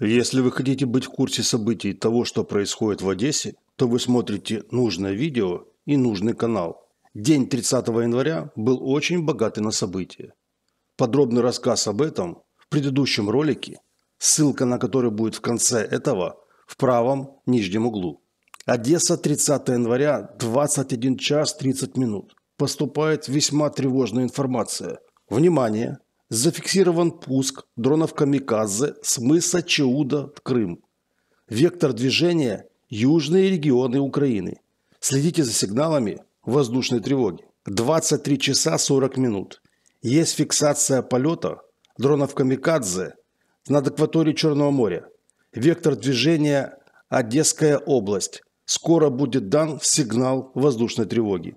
Если вы хотите быть в курсе событий того, что происходит в Одессе, то вы смотрите нужное видео и нужный канал. День 30 января был очень богатый на события. Подробный рассказ об этом в предыдущем ролике, ссылка на который будет в конце этого, в правом нижнем углу. Одесса, 30 января, 21 час 30 минут. Поступает весьма тревожная информация. Внимание! Зафиксирован пуск дронов «Камикадзе» с мыса Чеуда в Крым. Вектор движения – южные регионы Украины. Следите за сигналами воздушной тревоги. 23 часа 40 минут. Есть фиксация полета дронов «Камикадзе» над акваторией Черного моря. Вектор движения – Одесская область. Скоро будет дан сигнал воздушной тревоги.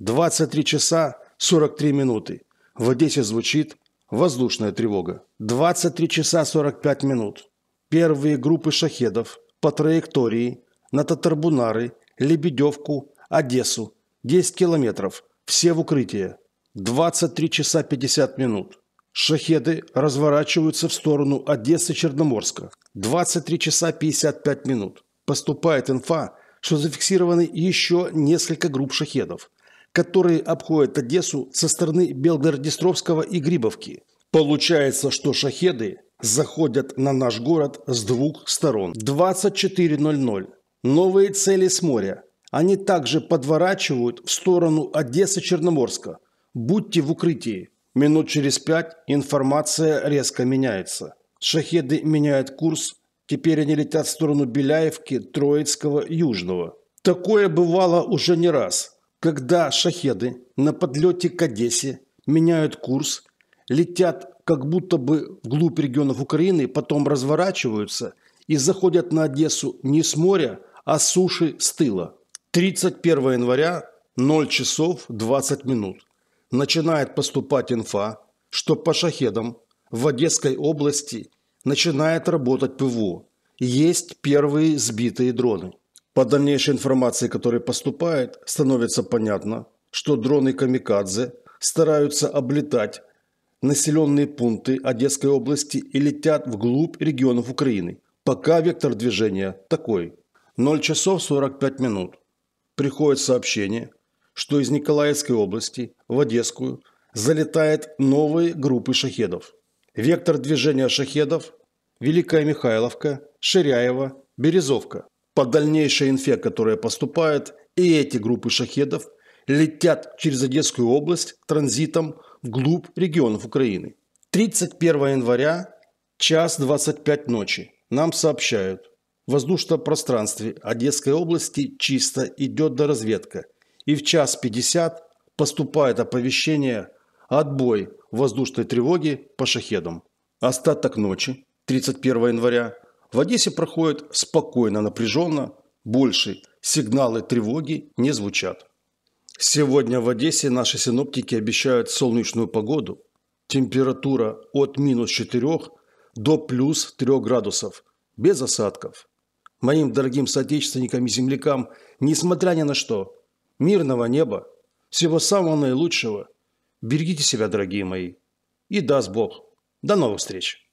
23 часа 43 минуты. В Одессе звучит Воздушная тревога. 23 часа 45 минут. Первые группы шахедов по траектории на Татарбунары, Лебедевку, Одессу. 10 километров. Все в укрытие. 23 часа 50 минут. Шахеды разворачиваются в сторону Одессы-Черноморска. 23 часа 55 минут. Поступает инфа, что зафиксированы еще несколько групп шахедов которые обходят Одессу со стороны Белгороднестровского и Грибовки. Получается, что шахеды заходят на наш город с двух сторон. 24.00. Новые цели с моря. Они также подворачивают в сторону Одессы-Черноморска. Будьте в укрытии. Минут через пять информация резко меняется. Шахеды меняют курс. Теперь они летят в сторону Беляевки, Троицкого, Южного. Такое бывало уже не раз. Когда шахеды на подлете к Одессе меняют курс, летят как будто бы вглубь регионов Украины, потом разворачиваются и заходят на Одессу не с моря, а с суши с тыла. 31 января, 0 часов 20 минут. Начинает поступать инфа, что по шахедам в Одесской области начинает работать ПВО. Есть первые сбитые дроны. По дальнейшей информации, которая поступает, становится понятно, что дроны «Камикадзе» стараются облетать населенные пункты Одесской области и летят вглубь регионов Украины. Пока вектор движения такой. 0 часов 45 минут. Приходит сообщение, что из Николаевской области в Одесскую залетает новые группы шахедов. Вектор движения шахедов – Великая Михайловка, Ширяева, Березовка по дальнейшей инфе, которая поступает, и эти группы шахедов летят через Одесскую область транзитом вглубь регионов Украины. 31 января, час 25 ночи, нам сообщают, в воздушном пространстве Одесской области чисто идет до разведка, и в час 50 поступает оповещение «Отбой воздушной тревоги по шахедам». Остаток ночи, 31 января, в Одессе проходит спокойно, напряженно, больше сигналы тревоги не звучат. Сегодня в Одессе наши синоптики обещают солнечную погоду. Температура от минус 4 до плюс 3 градусов, без осадков. Моим дорогим соотечественникам и землякам, несмотря ни на что, мирного неба, всего самого наилучшего. Берегите себя, дорогие мои. И даст Бог. До новых встреч.